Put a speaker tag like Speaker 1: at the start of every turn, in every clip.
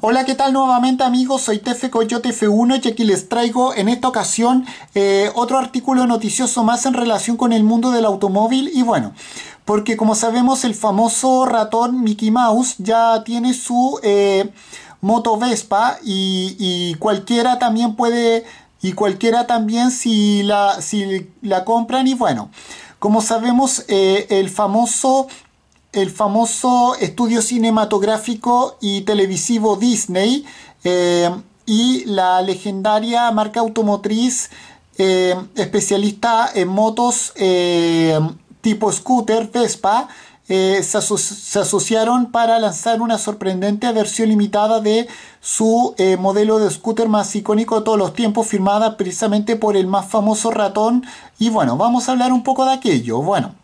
Speaker 1: Hola, ¿qué tal nuevamente amigos? Soy Tefe Coyote F1 y aquí les traigo en esta ocasión eh, otro artículo noticioso más en relación con el mundo del automóvil y bueno, porque como sabemos el famoso ratón Mickey Mouse ya tiene su eh, moto Vespa y, cualquiera también puede y cualquiera también si la, la compran y bueno, como sabemos eh, el famoso el famoso estudio cinematográfico y televisivo Disney eh, y la legendaria marca automotriz eh, especialista en motos eh, tipo scooter Vespa. Se, se, asociaron para lanzar una sorprendente versión limitada de su modelo de scooter más icónico de todos los tiempos, firmada precisamente por el más famoso ratón. Y bueno, vamos a hablar un poco de aquello. Bueno,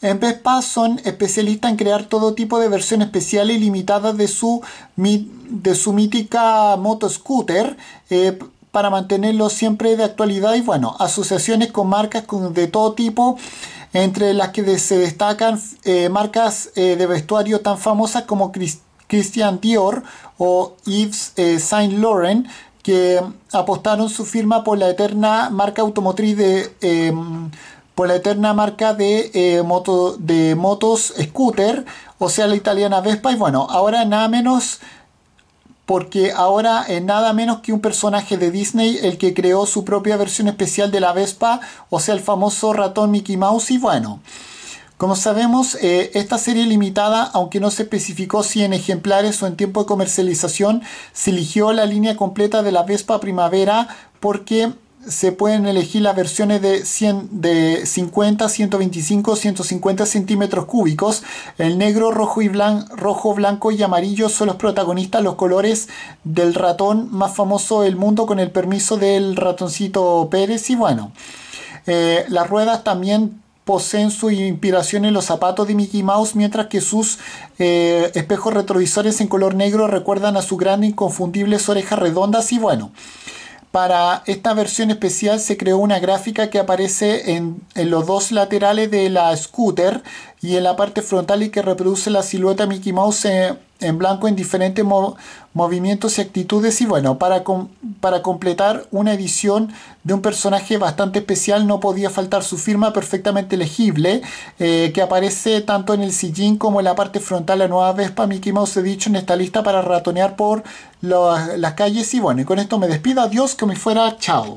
Speaker 1: en Pespa son especialistas en crear todo tipo de versiones especiales y limitadas de su, de su mítica moto scooter. Eh, para mantenerlo siempre de actualidad y bueno, asociaciones con marcas de todo tipo, entre las que se destacan eh, marcas eh, de vestuario tan famosas como Christian Dior o Yves Saint Laurent, que apostaron su firma por la eterna marca automotriz de em, por la eterna marca de, eh, moto, de motos scooter, o sea, la italiana Vespa. Y bueno, ahora nada menos porque ahora es nada menos que un personaje de Disney el que creó su propia versión especial de la Vespa, o sea, el famoso ratón Mickey Mouse. Y bueno, como sabemos, eh, esta serie limitada, aunque no se especificó si en ejemplares o en tiempo de comercialización, se eligió la línea completa de la Vespa Primavera porque se pueden elegir las versiones de, 100, de 50, 125, 150 centímetros cúbicos. El negro, rojo, y blanco rojo, blanco y amarillo son los protagonistas, los colores del ratón más famoso del mundo con el permiso del ratoncito Pérez. Y bueno, eh, las ruedas también poseen su inspiración en los zapatos de Mickey Mouse, mientras que sus eh, espejos retrovisores en color negro recuerdan a sus grandes inconfundibles orejas redondas y bueno. Para esta versión especial se creó una gráfica que aparece en, los dos laterales de la scooter y en la parte frontal y que reproduce la silueta Mickey Mouse en, blanco en diferentes movimientos y actitudes y bueno, para, para completar una edición de un personaje bastante especial no podía faltar su firma perfectamente legible eh, que aparece tanto en el sillín como en la parte frontal la nueva Vespa Mickey Mouse he dicho en esta lista para ratonear por las calles y bueno, y con esto me despido, adiós, que me fuera, chao.